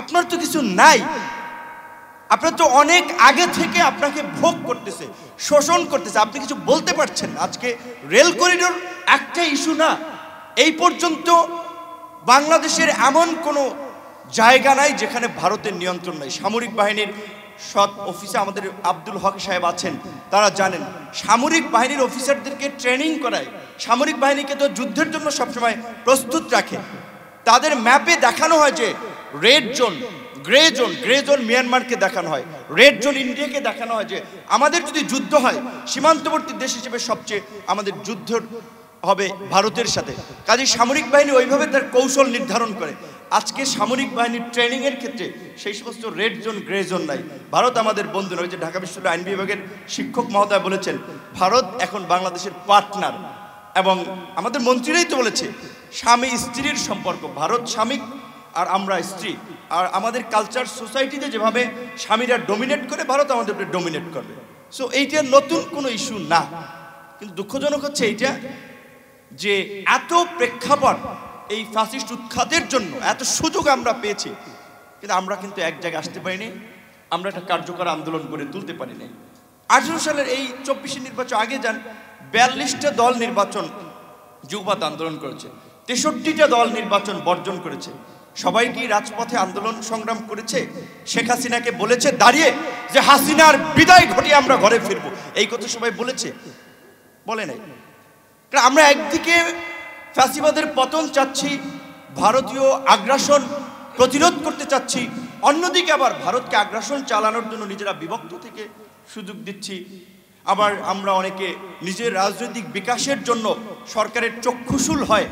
আপনার তো কিছু নাই আপনার তো অনেক আগে থেকে আপনাকে ভোগ করতেছে শোষণ করতেছে আপনি কিছু বলতে পারছেন আজকে রেল করিডোর একটা ইস্যু না এই পর্যন্ত বাংলাদেশের এমন কোনো জায়গা নাই যেখানে ভারতের নিয়ন্ত্রণ নাই সামরিক বাহিনীর সৎ অফিসে আমাদের আব্দুল হক সাহেব আছেন তারা জানেন সামরিক বাহিনীর অফিসারদেরকে ট্রেনিং করায় সামরিক বাহিনীকে তো যুদ্ধের জন্য সবসময় প্রস্তুত রাখে তাদের ম্যাপে দেখানো হয় যে red zone grey zone grey zone মিয়ানমারকে দেখানো হয় রেড জোন ইন্ডিয়াকে দেখানো হয় যে আমাদের যদি যুদ্ধ হয় সীমান্তবর্তী দেশ হিসেবে সবচেয়ে আমাদের যুদ্ধ হবে ভারতের সাথে কাজে সামরিক বাহিনী ওইভাবে তার কৌশল নির্ধারণ করে আজকে সামরিক বাহিনীর ট্রেনিংয়ের ক্ষেত্রে সেই সমস্ত রেড জোন গ্রে জোন নাই ভারত আমাদের বন্ধু নয় যে ঢাকা বিশ্ববিদ্যালয় আইন বিভাগের শিক্ষক মহোদয় বলেছেন ভারত এখন বাংলাদেশের পার্টনার এবং আমাদের মন্ত্রীরাই তো বলেছে স্বামী স্ত্রীর সম্পর্ক ভারত স্বামী আর আমরা স্ত্রী আর আমাদের কালচার সোসাইটিতে যেভাবে স্বামীরা ডোমিনেট করে ভারত আমাদেরকে ডোমিনেট করবে সো এইটা নতুন কোনো ইস্যু না কিন্তু দুঃখজনক হচ্ছে এইটা যে এত প্রেক্ষাপট এই ফাসিস্ট উৎখাতের জন্য এত সুযোগ আমরা পেয়েছি কিন্তু আমরা কিন্তু এক জায়গায় আসতে পারিনি আমরা একটা কার্যকর আন্দোলন করে তুলতে পারিনি আঠেরো সালের এই চব্বিশে নির্বাচন আগে যান বিয়াল্লিশটা দল নির্বাচন যুগপাত আন্দোলন করেছে তেষট্টিটা দল নির্বাচন বর্জন করেছে সবাই কি রাজপথে আন্দোলন সংগ্রাম করেছে শেখ হাসিনাকে বলেছে দাঁড়িয়ে যে হাসিনার বিদায় ঘটিয়ে আমরা ঘরে ফিরব এই কথা সবাই বলেছে বলে নাই কারণ আমরা একদিকে ফ্যাসিবাদের পতন চাচ্ছি ভারতীয় আগ্রাসন প্রতিরোধ করতে চাচ্ছি অন্যদিকে আবার ভারতকে আগ্রাসন চালানোর জন্য নিজেরা বিভক্ত থেকে সুযোগ দিচ্ছি আবার আমরা অনেকে নিজের রাজনৈতিক বিকাশের জন্য সরকারের চক্ষুশূল হয়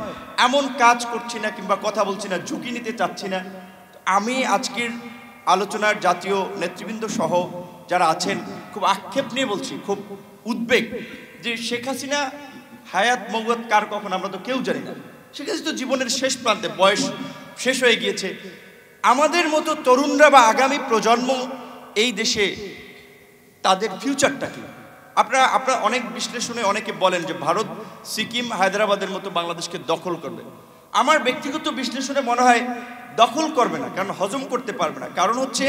এমন কাজ করছি না কিংবা কথা বলছি না ঝুঁকি নিতে চাচ্ছি না আমি আজকের আলোচনার জাতীয় নেতৃবৃন্দ সহ যারা আছেন খুব আক্ষেপ নিয়ে বলছি খুব উদ্বেগ যে শেখ হাসিনা হায়াত মগত কার কখন আমরা তো কেউ জানি না শেখ হাসিনা তো জীবনের শেষ প্রান্তে বয়স শেষ হয়ে গিয়েছে আমাদের মতো তরুণরা বা আগামী প্রজন্ম এই দেশে তাদের ফিউচারটা কী আপনারা আপনারা অনেক বিশ্লেষণে অনেকে বলেন যে ভারত সিকিম হায়দ্রাবাদের মতো বাংলাদেশকে দখল করবে আমার ব্যক্তিগত বিশ্লেষণে মনে হয় দখল করবে না কারণ হজম করতে পারবে না কারণ হচ্ছে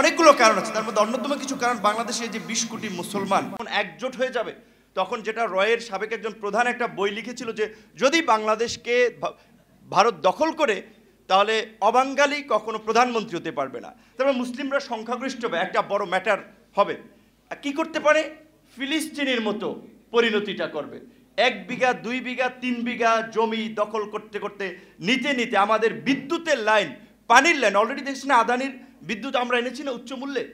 অনেকগুলো কারণ আছে তার মধ্যে অন্যতম কিছু কারণ বাংলাদেশে যে বিশ কোটি মুসলমান একজোট হয়ে যাবে তখন যেটা রয়ের সাবেক একজন প্রধান একটা বই লিখেছিল যে যদি বাংলাদেশকে ভারত দখল করে তাহলে অবাঙ্গালি কখনো প্রধানমন্ত্রী হতে পারবে না তারপরে মুসলিমরা সংখ্যাগরিষ্ঠ একটা বড় ম্যাটার হবে কি করতে পারে ফিলিস্তিনির মতো পরিণতিটা করবে এক বিঘা দুই বিঘা তিন বিঘা জমি দখল করতে করতে নিতে নিতে আমাদের বিদ্যুতের লাইন পানির লাইন অলরেডি দেখছি না আদানির বিদ্যুৎ আমরা এনেছি না উচ্চ মূল্যে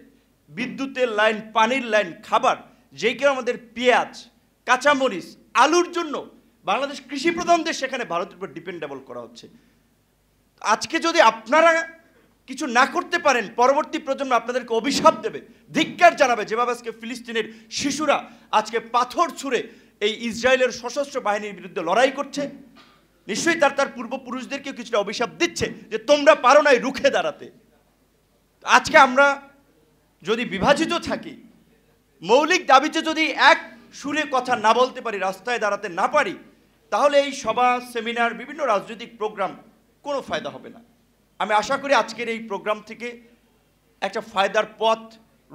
বিদ্যুতের লাইন পানির লাইন খাবার যে কেউ আমাদের পেঁয়াজ কাঁচামরিচ আলুর জন্য বাংলাদেশ কৃষি দেশ সেখানে ভারতের উপর ডিপেন্ডেবল করা হচ্ছে আজকে যদি আপনারা কিছু না করতে পারেন পরবর্তী প্রজন্ম আপনাদেরকে অভিশাপ দেবে ধিক্কার জানাবে যেভাবে আজকে ফিলিস্তিনের শিশুরা আজকে পাথর ছুঁড়ে এই ইসরায়েলের সশস্ত্র বাহিনীর বিরুদ্ধে লড়াই করছে নিশ্চয়ই তার তার পূর্বপুরুষদেরকেও কিছুটা অভিশাপ দিচ্ছে যে তোমরা পারো নাই রুখে দাঁড়াতে আজকে আমরা যদি বিভাজিত থাকি মৌলিক দাবিতে যদি এক সুরে কথা না বলতে পারি রাস্তায় দাঁড়াতে না পারি তাহলে এই সভা সেমিনার বিভিন্ন রাজনৈতিক প্রোগ্রাম কোনো ফায়দা হবে না আমি আশা করি আজকের এই প্রোগ্রাম থেকে একটা ফায়দার পথ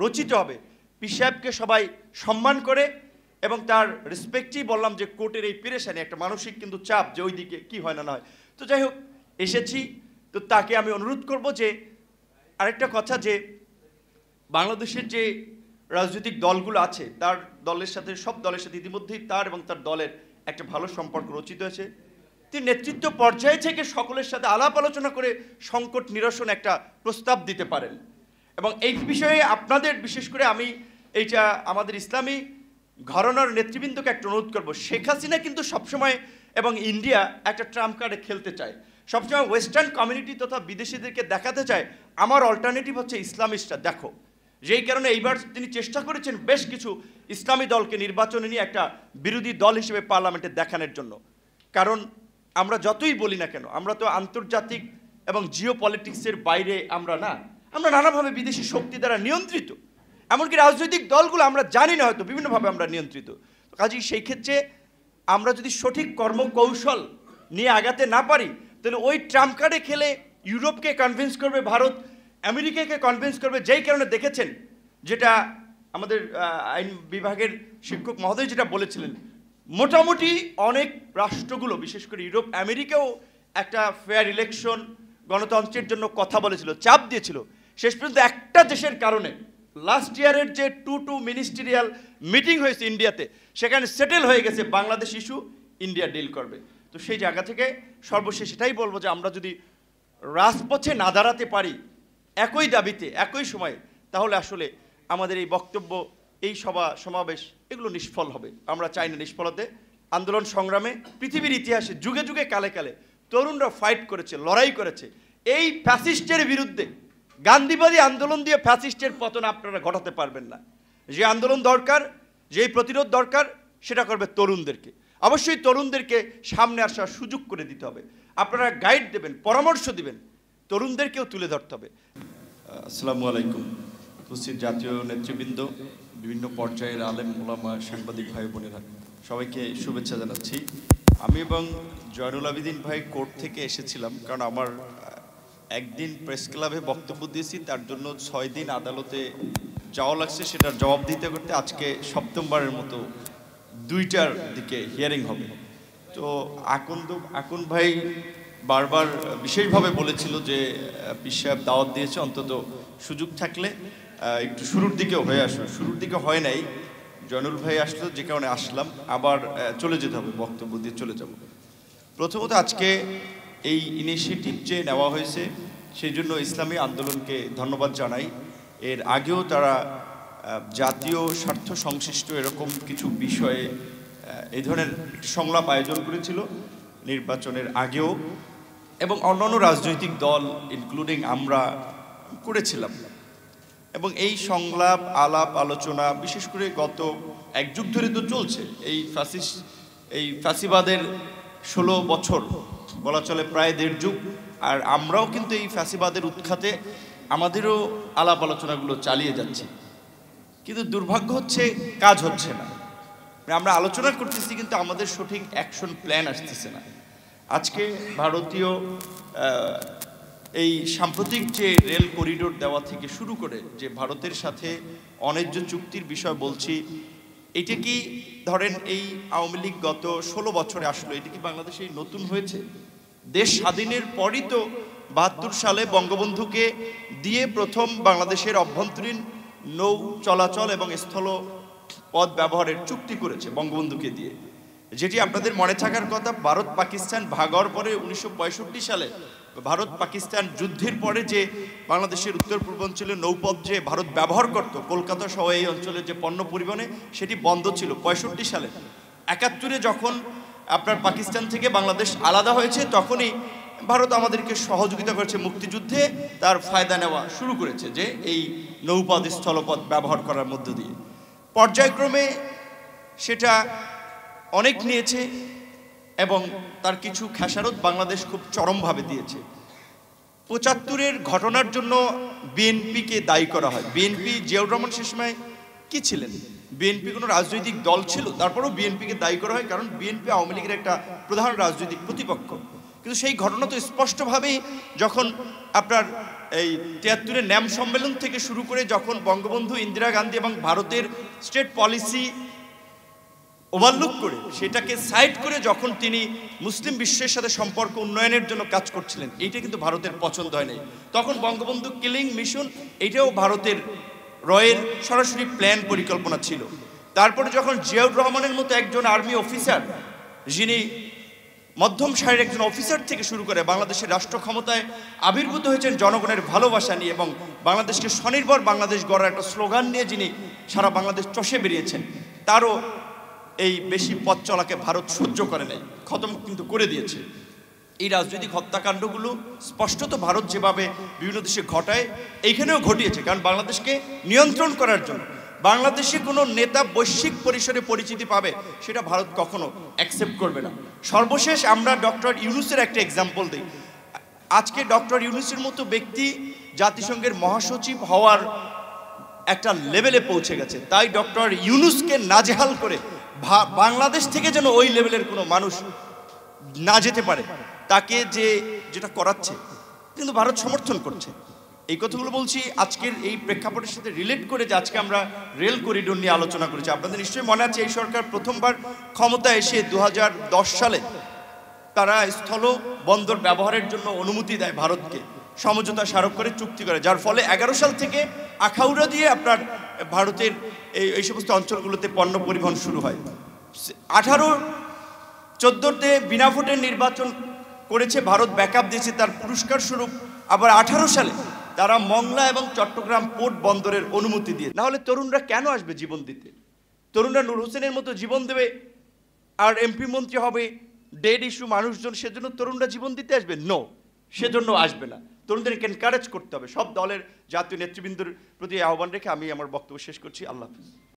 রচিত হবে পিসাহেবকে সবাই সম্মান করে এবং তার রেসপেক্টই বললাম যে কোর্টের এই পিরেশানে একটা মানসিক কিন্তু চাপ যে ওই দিকে কী হয় না না হয় তো যাই হোক এসেছি তো তাকে আমি অনুরোধ করব যে আরেকটা কথা যে বাংলাদেশের যে রাজনৈতিক দলগুলো আছে তার দলের সাথে সব দলের সাথে ইতিমধ্যেই তার এবং তার দলের একটা ভালো সম্পর্ক রচিত হয়েছে তিনি নেতৃত্ব পর্যায়ে থেকে সকলের সাথে আলাপ আলোচনা করে সংকট নিরসন একটা প্রস্তাব দিতে পারেন এবং এই বিষয়ে আপনাদের বিশেষ করে আমি এইটা আমাদের ইসলামী ঘরনার নেতৃবৃন্দকে একটা অনুরোধ করবো শেখ হাসিনা কিন্তু সবসময় এবং ইন্ডিয়া একটা ট্রাম্প কার্ডে খেলতে চায় সবসময় ওয়েস্টার্ন কমিউনিটি তথা বিদেশিদেরকে দেখাতে চায় আমার অল্টারনেটিভ হচ্ছে ইসলামিস্টরা দেখো যেই কারণে এইবার তিনি চেষ্টা করেছেন বেশ কিছু ইসলামী দলকে নির্বাচনে নিয়ে একটা বিরোধী দল হিসেবে পার্লামেন্টে দেখানোর জন্য কারণ আমরা যতই বলি না কেন আমরা তো আন্তর্জাতিক এবং জিও পলিটিক্সের বাইরে আমরা না আমরা নানাভাবে বিদেশি শক্তি দ্বারা নিয়ন্ত্রিত এমনকি রাজনৈতিক দলগুলো আমরা জানি না হয়তো বিভিন্নভাবে আমরা নিয়ন্ত্রিত কাজেই সেই ক্ষেত্রে আমরা যদি সঠিক কর্মকৌশল নিয়ে আগাতে না পারি তাহলে ওই ট্রাম্প কার্ডে খেলে ইউরোপকে কনভিন্স করবে ভারত আমেরিকাকে কনভিন্স করবে যেই কারণে দেখেছেন যেটা আমাদের আইন বিভাগের শিক্ষক মহোদয় যেটা বলেছিলেন মোটামুটি অনেক রাষ্ট্রগুলো বিশেষ করে ইউরোপ আমেরিকাও একটা ফেয়ার ইলেকশন গণতন্ত্রের জন্য কথা বলেছিল চাপ দিয়েছিল শেষ পর্যন্ত একটা দেশের কারণে লাস্ট ইয়ারের যে টু টু মিনিস্টেরিয়াল মিটিং হয়েছে ইন্ডিয়াতে সেখানে সেটেল হয়ে গেছে বাংলাদেশ ইস্যু ইন্ডিয়া ডিল করবে তো সেই জায়গা থেকে সর্বশেষ এটাই বলবো যে আমরা যদি রাজপথে না দাঁড়াতে পারি একই দাবিতে একই সময়ে তাহলে আসলে আমাদের এই বক্তব্য এই সভা সমাবেশ এগুলো নিষ্ফল হবে আমরা চাই না নিষ্ফলতে আন্দোলন সংগ্রামে পৃথিবীর ইতিহাসে যুগে যুগে কালে কালে তরুণরা ফাইট করেছে লড়াই করেছে এই ফ্যাসিস্টের বিরুদ্ধে গান্ধীবাদী আন্দোলন দিয়ে ফ্যাসিস্টের পতন আপনারা ঘটাতে পারবেন না যে আন্দোলন দরকার যে প্রতিরোধ দরকার সেটা করবে তরুণদেরকে অবশ্যই তরুণদেরকে সামনে আসার সুযোগ করে দিতে হবে আপনারা গাইড দেবেন পরামর্শ দিবেন তরুণদেরকেও তুলে ধরতে হবে আসসালামু আলাইকুম উপস্থিত জাতীয় নেতৃবৃন্দ বিভিন্ন পর্যায়ের আলেম মোলামা সাংবাদিক ভাই বোনেরা সবাইকে শুভেচ্ছা জানাচ্ছি আমি এবং জয়নুল আবিদিন ভাই কোর্ট থেকে এসেছিলাম কারণ আমার একদিন প্রেস ক্লাবে বক্তব্য দিয়েছি তার জন্য ছয় দিন আদালতে যাওয়া লাগছে সেটার জবাব দিতে করতে আজকে সপ্তমবারের মতো দুইটার দিকে হিয়ারিং হবে তো আকন্দ আকন ভাই বারবার বিশেষভাবে বলেছিল যে পিসাব দাওয়াত দিয়েছে অন্তত সুযোগ থাকলে একটু শুরুর দিকেও হয়ে আসবে শুরুর দিকে হয় নাই জয়নুল ভাই আসলো যে কারণে আসলাম আবার চলে যেতে হবে বক্তব্য দিয়ে চলে যাব প্রথমত আজকে এই ইনিশিয়েটিভ যে নেওয়া হয়েছে সেই জন্য ইসলামী আন্দোলনকে ধন্যবাদ জানাই এর আগেও তারা জাতীয় স্বার্থ সংশ্লিষ্ট এরকম কিছু বিষয়ে এই ধরনের সংলাপ আয়োজন করেছিল নির্বাচনের আগেও এবং অন্যান্য রাজনৈতিক দল ইনক্লুডিং আমরা করেছিলাম এবং এই সংলাপ আলাপ আলোচনা বিশেষ করে গত এক যুগ ধরে তো চলছে এই ফ্যাসিস এই ফ্যাসিবাদের ষোলো বছর বলা চলে প্রায় দেড় যুগ আর আমরাও কিন্তু এই ফ্যাসিবাদের উৎখাতে আমাদেরও আলাপ আলোচনাগুলো চালিয়ে যাচ্ছি কিন্তু দুর্ভাগ্য হচ্ছে কাজ হচ্ছে না মানে আমরা আলোচনা করতেছি কিন্তু আমাদের সঠিক অ্যাকশন প্ল্যান আসতেছে না আজকে ভারতীয় এই সাম্প্রতিক যে রেল করিডোর দেওয়া থেকে শুরু করে যে ভারতের সাথে অনেকজ চুক্তির বিষয় বলছি এটা কি ধরেন এই আওয়ামী লীগ গত ষোলো বছরে আসলো এটা কি বাংলাদেশে নতুন হয়েছে দেশ স্বাধীনের পরই তো বাহাত্তর সালে বঙ্গবন্ধুকে দিয়ে প্রথম বাংলাদেশের অভ্যন্তরীণ নৌ চলাচল এবং স্থল পথ ব্যবহারের চুক্তি করেছে বঙ্গবন্ধুকে দিয়ে যেটি আপনাদের মনে থাকার কথা ভারত পাকিস্তান ভাগর পরে উনিশশো সালে ভারত পাকিস্তান যুদ্ধের পরে যে বাংলাদেশের উত্তর পূর্বাঞ্চলে নৌপথ যে ভারত ব্যবহার করত কলকাতা সহ এই অঞ্চলে যে পণ্য পরিবহনে সেটি বন্ধ ছিল পঁয়ষট্টি সালে একাত্তরে যখন আপনার পাকিস্তান থেকে বাংলাদেশ আলাদা হয়েছে তখনই ভারত আমাদেরকে সহযোগিতা করেছে মুক্তিযুদ্ধে তার ফায়দা নেওয়া শুরু করেছে যে এই নৌপথ স্থলপথ ব্যবহার করার মধ্য দিয়ে পর্যায়ক্রমে সেটা অনেক নিয়েছে এবং তার কিছু খেসারত বাংলাদেশ খুব চরমভাবে দিয়েছে পঁচাত্তরের ঘটনার জন্য বিএনপিকে দায়ী করা হয় বিএনপি জিয়াউর রহমান সে সময় কী ছিলেন বিএনপি কোনো রাজনৈতিক দল ছিল তারপরেও বিএনপিকে দায়ী করা হয় কারণ বিএনপি আওয়ামী লীগের একটা প্রধান রাজনৈতিক প্রতিপক্ষ কিন্তু সেই ঘটনা তো স্পষ্টভাবেই যখন আপনার এই তিয়াত্তরের ন্যাম সম্মেলন থেকে শুরু করে যখন বঙ্গবন্ধু ইন্দিরা গান্ধী এবং ভারতের স্টেট পলিসি ওভারলুক করে সেটাকে সাইড করে যখন তিনি মুসলিম বিশ্বের সাথে সম্পর্ক উন্নয়নের জন্য কাজ করছিলেন এইটা কিন্তু ভারতের পছন্দ হয় নাই তখন বঙ্গবন্ধু কিলিং মিশন এটাও ভারতের রয়ের সরাসরি প্ল্যান পরিকল্পনা ছিল তারপরে যখন জিয়াউর রহমানের মতো একজন আর্মি অফিসার যিনি মধ্যম সারের একজন অফিসার থেকে শুরু করে বাংলাদেশের রাষ্ট্র ক্ষমতায় আবির্ভূত হয়েছেন জনগণের ভালোবাসা নিয়ে এবং বাংলাদেশকে স্বনির্ভর বাংলাদেশ গড়ার একটা স্লোগান নিয়ে যিনি সারা বাংলাদেশ চষে বেরিয়েছেন তারও এই বেশি পথ চলাকে ভারত সহ্য করে নাই খতম কিন্তু করে দিয়েছে এই রাজনৈতিক হত্যাকাণ্ডগুলো স্পষ্টত ভারত যেভাবে বিভিন্ন দেশে ঘটায় এইখানেও ঘটিয়েছে কারণ বাংলাদেশকে নিয়ন্ত্রণ করার জন্য বাংলাদেশে কোনো নেতা বৈশ্বিক পরিসরে পরিচিতি পাবে সেটা ভারত কখনো অ্যাকসেপ্ট করবে না সর্বশেষ আমরা ডক্টর ইউনুসের একটা এক্সাম্পল দিই আজকে ডক্টর ইউনুসের মতো ব্যক্তি জাতিসংঘের মহাসচিব হওয়ার একটা লেভেলে পৌঁছে গেছে তাই ডক্টর ইউনুসকে নাজেহাল করে বাংলাদেশ থেকে যেন ওই লেভেলের কোনো মানুষ না যেতে পারে তাকে যে যেটা করাচ্ছে কিন্তু ভারত সমর্থন করছে এই কথাগুলো বলছি আজকের এই প্রেক্ষাপটের সাথে রিলেট করে যে আজকে আমরা রেল করিডোর নিয়ে আলোচনা করেছি আপনাদের নিশ্চয়ই মনে আছে এই সরকার প্রথমবার ক্ষমতা এসে দু সালে তারা স্থল বন্দর ব্যবহারের জন্য অনুমতি দেয় ভারতকে সমঝোতা স্মারক করে চুক্তি করে যার ফলে এগারো সাল থেকে আখাউড়া দিয়ে আপনার ভারতের এই এই সমস্ত অঞ্চলগুলোতে পণ্য পরিবহন শুরু হয় আঠারো চোদ্দোতে বিনা ভোটের নির্বাচন করেছে ভারত ব্যাকআপ দিয়েছে তার পুরস্কার স্বরূপ আবার আঠারো সালে তারা মংলা এবং চট্টগ্রাম পোর্ট বন্দরের অনুমতি দিয়ে নাহলে তরুণরা কেন আসবে জীবন দিতে তরুণরা নূর হোসেনের মতো জীবন দেবে আর এমপি মন্ত্রী হবে ডেড ইস্যু মানুষজন সেজন্য তরুণরা জীবন দিতে আসবে নো সেজন্য আসবে না তরুণদেরকে এনকারেজ করতে হবে সব দলের জাতীয় নেতৃবৃন্দর প্রতি আহ্বান রেখে আমি আমার বক্তব্য শেষ করছি আল্লাহ হাফিজ